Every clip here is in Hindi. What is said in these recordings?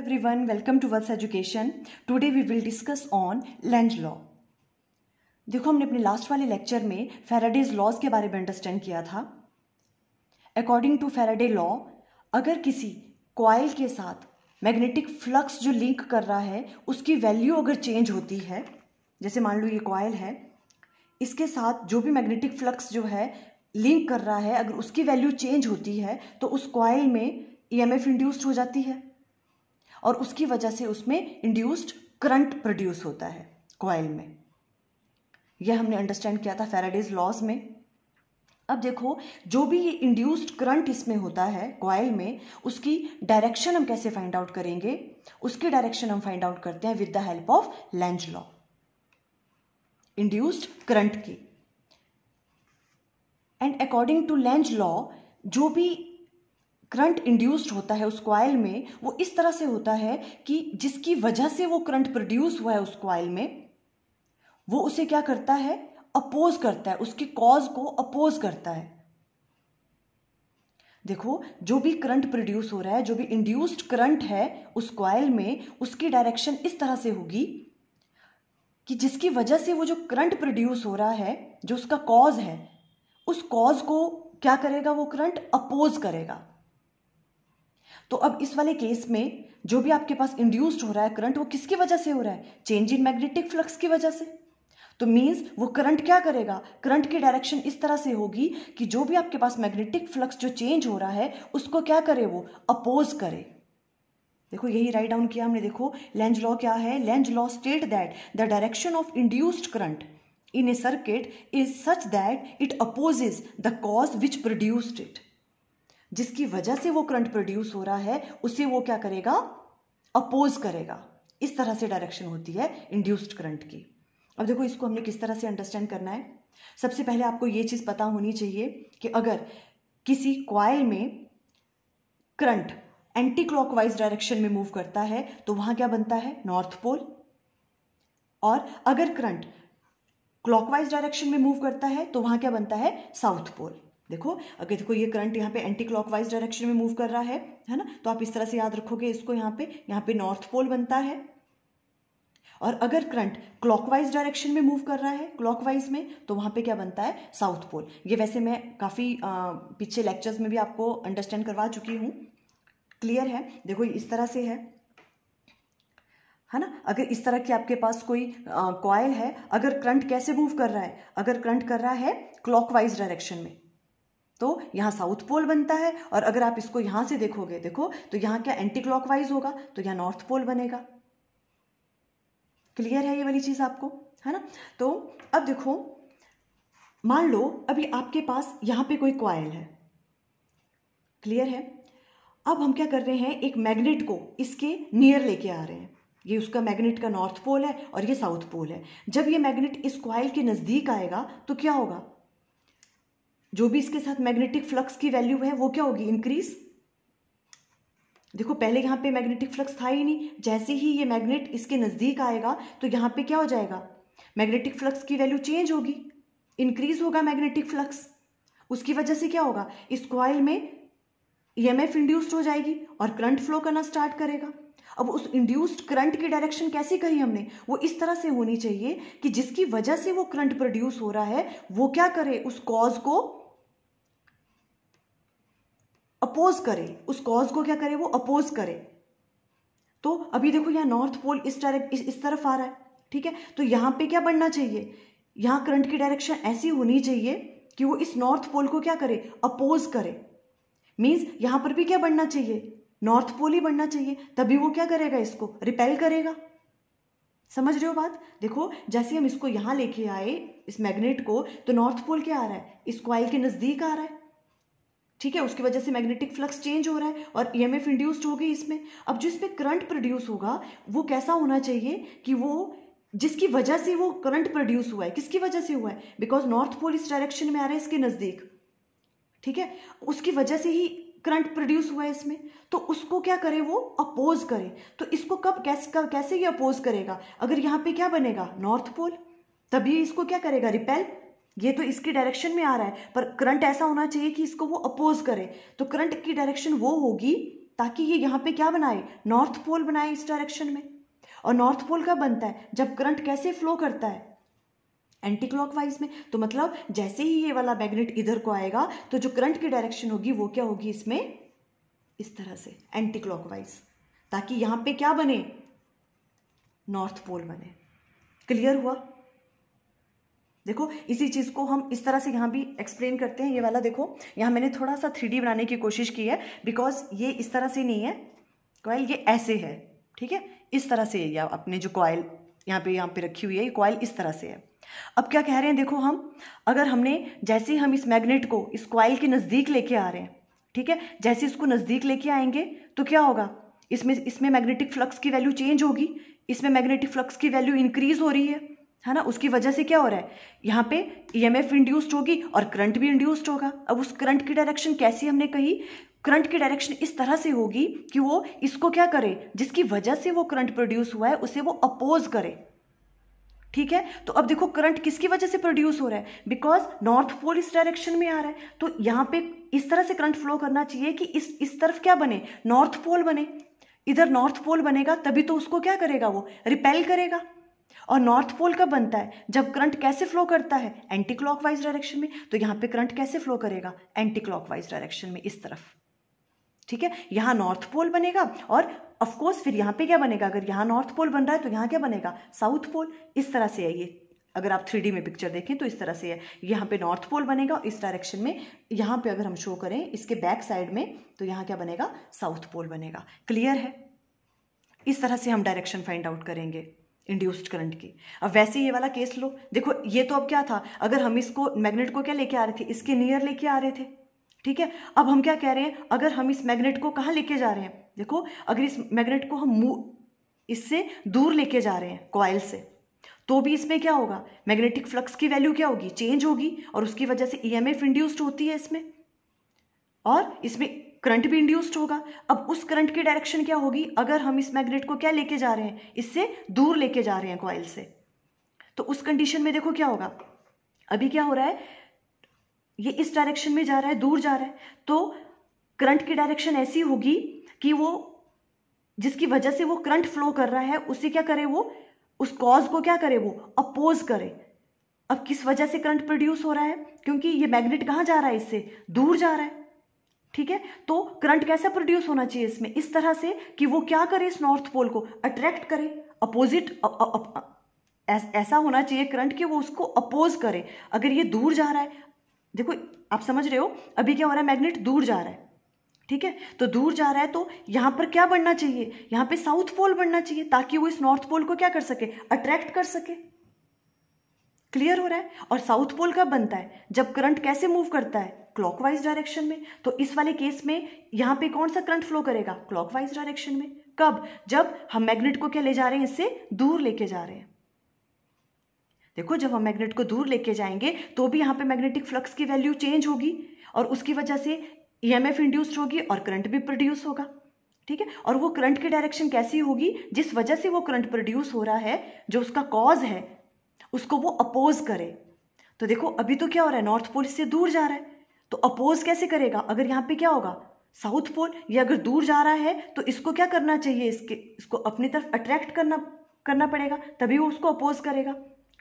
everyone welcome to What's Education today we will discuss on Lenz law देखो हमने अपने लास्ट वाले लेक्चर में फेराडेज लॉज के बारे में अंडरस्टैंड किया था अकॉर्डिंग टू फेराडे लॉ अगर किसी क्वाइल के साथ मैग्नेटिक फ्लक्स जो लिंक कर रहा है उसकी वैल्यू अगर चेंज होती है जैसे मान लो ये क्वाइल है इसके साथ जो भी मैग्नेटिक फ्लक्स जो है लिंक कर रहा है अगर उसकी वैल्यू चेंज होती है तो उस क्वाइल में ई एम इंड्यूस्ड हो जाती है और उसकी वजह से उसमें इंड्यूस्ड करंट प्रोड्यूस होता है क्वाइल में यह हमने अंडरस्टैंड किया था फेराडेज लॉज में अब देखो जो भी ये इंड्यूस्ड करंट इसमें होता है क्वाइल में उसकी डायरेक्शन हम कैसे फाइंड आउट करेंगे उसकी डायरेक्शन हम फाइंड आउट करते हैं with the help of Lenz law induced current की and according to Lenz law जो भी करंट इंड्यूस्ड होता है उस क्वाइल में वो इस तरह से होता है कि जिसकी वजह से वो करंट प्रोड्यूस हुआ है उस क्वाइल में वो उसे क्या करता है अपोज करता है उसकी कॉज को अपोज करता है देखो जो भी करंट प्रोड्यूस हो रहा है जो भी इंड्यूस्ड करंट है उस क्वाइल में उसकी डायरेक्शन इस तरह से होगी कि जिसकी वजह से वो जो करंट प्रोड्यूस हो रहा है जो उसका कॉज है उस कॉज को क्या करेगा वो करंट अपोज करेगा तो अब इस वाले केस में जो भी आपके पास इंड्यूस्ड हो रहा है करंट वो किसकी वजह से हो रहा है चेंज इन मैग्नेटिक फ्लक्स की वजह से तो मीन्स वो करंट क्या करेगा करंट की डायरेक्शन इस तरह से होगी कि जो भी आपके पास मैग्नेटिक फ्लक्स जो चेंज हो रहा है उसको क्या करे वो अपोज करे देखो यही राइट डाउन किया हमने देखो लेंज लॉ क्या है Lenz law state that the direction of induced current in a circuit is such that it opposes the cause which produced it जिसकी वजह से वो करंट प्रोड्यूस हो रहा है उसे वो क्या करेगा अपोज करेगा इस तरह से डायरेक्शन होती है इंड्यूस्ड करंट की अब देखो इसको हमने किस तरह से अंडरस्टैंड करना है सबसे पहले आपको ये चीज़ पता होनी चाहिए कि अगर किसी क्वाइल में करंट एंटी क्लॉकवाइज डायरेक्शन में मूव करता है तो वहाँ क्या बनता है नॉर्थ पोल और अगर करंट क्लॉकवाइज डायरेक्शन में मूव करता है तो वहाँ क्या बनता है साउथ पोल देखो अगर देखो ये करंट यहाँ पे एंटी क्लॉकवाइज डायरेक्शन में मूव कर रहा है है ना तो आप इस तरह से याद रखोगे इसको यहाँ पे यहाँ पे नॉर्थ पोल बनता है और अगर करंट क्लॉकवाइज डायरेक्शन में मूव कर रहा है क्लॉकवाइज में तो वहाँ पे क्या बनता है साउथ पोल ये वैसे मैं काफ़ी पीछे लेक्चर्स में भी आपको अंडरस्टैंड करवा चुकी हूँ क्लियर है देखो इस तरह से है है ना अगर इस तरह की आपके पास कोई कॉयल है अगर करंट कैसे मूव कर रहा है अगर करंट कर रहा है क्लॉकवाइज डायरेक्शन में तो यहाँ साउथ पोल बनता है और अगर आप इसको यहाँ से देखोगे देखो तो यहाँ क्या एंटी क्लॉकवाइज होगा तो यहाँ नॉर्थ पोल बनेगा क्लियर है ये वाली चीज़ आपको है ना तो अब देखो मान लो अभी आपके पास यहाँ पे कोई क्वाइल है क्लियर है अब हम क्या कर रहे हैं एक मैग्नेट को इसके नियर लेके आ रहे हैं ये उसका मैग्नेट का नॉर्थ पोल है और ये साउथ पोल है जब ये मैग्नेट इस क्वाइल के नज़दीक आएगा तो क्या होगा जो भी इसके साथ मैग्नेटिक फ्लक्स की वैल्यू है वो क्या होगी इंक्रीज देखो पहले यहाँ पे मैग्नेटिक फ्लक्स था ही नहीं जैसे ही ये मैग्नेट इसके नज़दीक आएगा तो यहाँ पे क्या हो जाएगा मैग्नेटिक फ्लक्स की वैल्यू चेंज होगी इंक्रीज होगा मैग्नेटिक फ्लक्स उसकी वजह से क्या होगा इस क्वाइल में ईएमएफ e इंड्यूस्ड हो जाएगी और करंट फ्लो करना स्टार्ट करेगा अब उस इंड्यूस्ड करंट की डायरेक्शन कैसे कही हमने वो इस तरह से होनी चाहिए कि जिसकी वजह से वो करंट प्रोड्यूस हो रहा है वो क्या करे उस कॉज को अपोज करे उस कॉज को क्या करे वो अपोज करे तो अभी देखो यहाँ नॉर्थ पोल इस डायरेक्ट इस, तरफ आ रहा है ठीक है तो यहां पे क्या बनना चाहिए यहां करंट की डायरेक्शन ऐसी होनी चाहिए कि वो इस नॉर्थ पोल को क्या करे अपोज करे मीन्स यहां पर भी क्या बनना चाहिए नॉर्थ पोल ही बनना चाहिए तभी वो क्या करेगा इसको रिपेल करेगा समझ रहे हो बात देखो जैसे हम इसको यहां लेके आए इस मैग्नेट को तो नॉर्थ पोल क्या आ रहा है इस क्वाइल के नज़दीक आ रहा है ठीक है उसकी वजह से मैग्नेटिक फ्लक्स चेंज हो रहा है और ई एम एफ इंड्यूस्ड होगी इसमें अब जो इसमें करंट प्रोड्यूस होगा वो कैसा होना चाहिए कि वो जिसकी वजह से वो करंट प्रोड्यूस हुआ है किसकी वजह से हुआ है बिकॉज नॉर्थ पोल इस डायरेक्शन में आ रहा है इसके नज़दीक ठीक है उसकी वजह से ही करंट प्रोड्यूस हुआ है इसमें तो उसको क्या करे वो अपोज करे तो इसको कब कैसे कब कैसे ये अपोज करेगा अगर यहाँ पे क्या बनेगा नॉर्थ पोल तभी इसको क्या करेगा रिपेल ये तो इसकी डायरेक्शन में आ रहा है पर करंट ऐसा होना चाहिए कि इसको वो अपोज करे तो करंट की डायरेक्शन वो होगी ताकि ये यहाँ पे क्या बनाए नॉर्थ पोल बनाए इस डायरेक्शन में और नॉर्थ पोल का बनता है जब करंट कैसे फ्लो करता है एंटी क्लॉकवाइज में तो मतलब जैसे ही ये वाला मैग्नेट इधर को आएगा तो जो करंट की डायरेक्शन होगी वो क्या होगी इसमें इस तरह से एंटी क्लॉकवाइज ताकि यहाँ पे क्या बने नॉर्थ पोल बने क्लियर हुआ देखो इसी चीज़ को हम इस तरह से यहाँ भी एक्सप्लेन करते हैं ये वाला देखो यहाँ मैंने थोड़ा सा थ्री बनाने की कोशिश की है बिकॉज ये इस तरह से नहीं है कॉयल ये ऐसे है ठीक है इस तरह से या अपने जो कॉयल यहाँ पे यहाँ पे रखी हुई है ये कॉयल इस तरह से है अब क्या कह रहे हैं देखो हम अगर हमने जैसे ही हम इस मैग्नेट को इस कॉयल के नज़दीक लेके आ रहे हैं ठीक है जैसे इसको नज़दीक लेके आएंगे तो क्या होगा इसमें इसमें मैग्नेटिक फ्लक्स की वैल्यू चेंज होगी इसमें मैग्नेटिक फ्लक्स की वैल्यू इंक्रीज हो रही है है ना उसकी वजह से क्या हो रहा है यहाँ पे ईएमएफ e इंड्यूस्ड होगी और करंट भी इंड्यूस्ड होगा अब उस करंट की डायरेक्शन कैसी हमने कही करंट की डायरेक्शन इस तरह से होगी कि वो इसको क्या करे जिसकी वजह से वो करंट प्रोड्यूस हुआ है उसे वो अपोज करे ठीक है तो अब देखो करंट किसकी वजह से प्रोड्यूस हो रहा है बिकॉज नॉर्थ पोल इस डायरेक्शन में आ रहा है तो यहाँ पे इस तरह से करंट फ्लो करना चाहिए कि इस इस तरफ क्या बने नॉर्थ पोल बने इधर नॉर्थ पोल बनेगा तभी तो उसको क्या करेगा वो रिपेल करेगा और नॉर्थ पोल कब बनता है जब करंट कैसे फ्लो करता है एंटी क्लॉकवाइज डायरेक्शन में तो यहां पे करंट कैसे फ्लो करेगा एंटी क्लॉकवाइज डायरेक्शन में इस तरफ ठीक है यहां नॉर्थ पोल बनेगा और ऑफ कोर्स फिर यहां पे क्या बनेगा अगर यहां नॉर्थ पोल बन रहा है तो यहां क्या बनेगा साउथ पोल इस तरह से है ये अगर आप थ्री में पिक्चर देखें तो इस तरह से है यहां पे नॉर्थ पोल बनेगा इस डायरेक्शन में यहां पे अगर हम शो करें इसके बैक साइड में तो यहां क्या बनेगा साउथ पोल बनेगा क्लियर है इस तरह से हम डायरेक्शन फाइंड आउट करेंगे इंड्यूस्ड करंट की अब वैसे ये वाला केस लो देखो ये तो अब क्या था अगर हम इसको मैग्नेट को क्या लेके आ रहे थे इसके नियर लेके आ रहे थे ठीक है अब हम क्या कह रहे हैं अगर हम इस मैग्नेट को कहाँ लेके जा रहे हैं देखो अगर इस मैग्नेट को हम इससे दूर लेके जा रहे हैं कॉयल से तो भी इसमें क्या होगा मैग्नेटिक फ्लक्स की वैल्यू क्या होगी चेंज होगी और उसकी वजह से ई e इंड्यूस्ड होती है इसमें और इसमें करंट भी इंड्यूस्ड होगा अब उस करंट की डायरेक्शन क्या होगी अगर हम इस मैग्नेट को क्या लेके जा रहे हैं इससे दूर लेके जा रहे हैं कॉयल से तो उस कंडीशन में देखो क्या होगा अभी क्या हो रहा है ये इस डायरेक्शन में जा रहा है दूर जा रहा है तो करंट की डायरेक्शन ऐसी होगी कि वो जिसकी वजह से वो करंट फ्लो कर रहा है उसे क्या करे वो उस कॉज को क्या करे वो अपोज करे अब किस वजह से करंट प्रोड्यूस हो रहा है क्योंकि ये मैग्नेट कहाँ जा रहा है इससे दूर जा रहा है ठीक है तो करंट कैसे प्रोड्यूस होना चाहिए इसमें इस तरह से कि वो क्या करे इस नॉर्थ पोल को अट्रैक्ट करे अपोजिट ऐसा होना चाहिए करंट कि वो उसको अपोज करे अगर ये दूर जा रहा है देखो आप समझ रहे हो अभी क्या हो रहा है मैग्नेट दूर जा रहा है ठीक है तो दूर जा रहा है तो यहां पर क्या बनना चाहिए यहां पे साउथ पोल बनना चाहिए ताकि वो इस नॉर्थ पोल को क्या कर सके अट्रैक्ट कर सके क्लियर हो रहा है और साउथ पोल कब बनता है जब करंट कैसे मूव करता है क्लॉकवाइज डायरेक्शन में तो इस वाले केस में यहाँ पे कौन सा करंट फ्लो करेगा क्लॉकवाइज डायरेक्शन में कब जब हम मैग्नेट को क्या ले जा रहे हैं इससे दूर लेके जा रहे हैं देखो जब हम मैग्नेट को दूर लेके जाएंगे तो भी यहाँ पे मैग्नेटिक फ्लक्स की वैल्यू चेंज होगी और उसकी वजह से ई एम इंड्यूस्ड होगी और करंट भी प्रोड्यूस होगा ठीक है और वो करंट की डायरेक्शन कैसी होगी जिस वजह से वो करंट प्रोड्यूस हो रहा है जो उसका कॉज है उसको वो अपोज करे तो देखो अभी तो क्या हो रहा है नॉर्थ पोल इससे दूर जा रहा है तो अपोज कैसे करेगा अगर यहाँ पे क्या होगा साउथ पोल ये अगर दूर जा रहा है तो इसको क्या करना चाहिए इसके इसको अपनी तरफ अट्रैक्ट करना करना पड़ेगा तभी वो उसको अपोज करेगा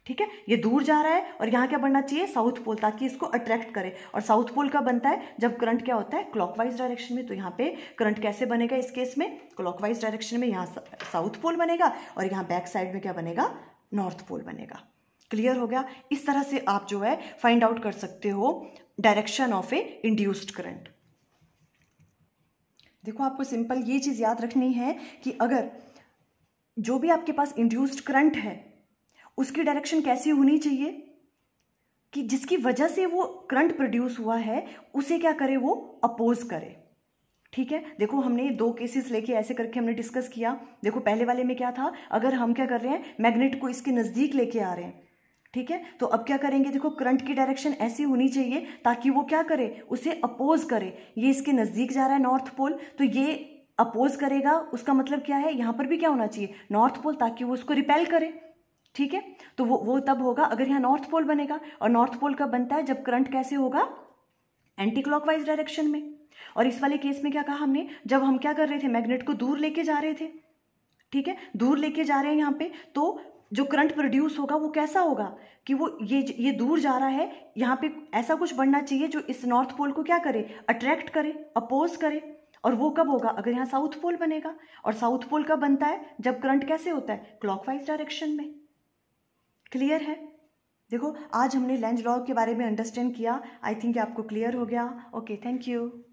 ठीक है ये दूर जा रहा है और यहाँ क्या बनना चाहिए साउथ पोल ताकि इसको अट्रैक्ट करे और साउथ पोल का बनता है जब करंट क्या होता है क्लॉकवाइज डायरेक्शन में तो यहाँ पे करंट कैसे बनेगा इस केस में क्लॉकवाइज डायरेक्शन में यहाँ साउथ पोल बनेगा और यहाँ बैक साइड में क्या बनेगा नॉर्थ पोल बनेगा क्लियर हो गया इस तरह से आप जो है फाइंड आउट कर सकते हो direction of a induced current देखो आपको सिंपल ये चीज़ याद रखनी है कि अगर जो भी आपके पास इंड्यूस्ड करंट है उसकी डायरेक्शन कैसी होनी चाहिए कि जिसकी वजह से वो करंट प्रोड्यूस हुआ है उसे क्या करे वो अपोज करे ठीक है देखो हमने दो केसेस लेके ऐसे करके हमने डिस्कस किया देखो पहले वाले में क्या था अगर हम क्या कर रहे हैं मैग्नेट को इसके नज़दीक लेके आ रहे हैं ठीक है तो अब क्या करेंगे देखो करंट की डायरेक्शन ऐसी होनी चाहिए ताकि वो क्या करे उसे अपोज करे ये इसके नज़दीक जा रहा है नॉर्थ पोल तो ये अपोज करेगा उसका मतलब क्या है यहाँ पर भी क्या होना चाहिए नॉर्थ पोल ताकि वो उसको रिपेल करे ठीक है तो वो वो तब होगा अगर यहाँ नॉर्थ पोल बनेगा और नॉर्थ पोल कब बनता है जब करंट कैसे होगा एंटी क्लॉकवाइज डायरेक्शन में और इस वाले केस में क्या कहा हमने जब हम क्या कर रहे थे मैग्नेट को दूर लेके जा रहे थे ठीक है दूर लेके जा रहे हैं यहाँ पे तो जो करंट प्रोड्यूस होगा वो कैसा होगा कि वो ये ये दूर जा रहा है यहाँ पे ऐसा कुछ बनना चाहिए जो इस नॉर्थ पोल को क्या करे अट्रैक्ट करे अपोज करे और वो कब होगा अगर यहाँ साउथ पोल बनेगा और साउथ पोल कब बनता है जब करंट कैसे होता है क्लॉकवाइज डायरेक्शन में क्लियर है देखो आज हमने लेंज लॉ के बारे में अंडरस्टैंड किया आई थिंक आपको क्लियर हो गया ओके थैंक यू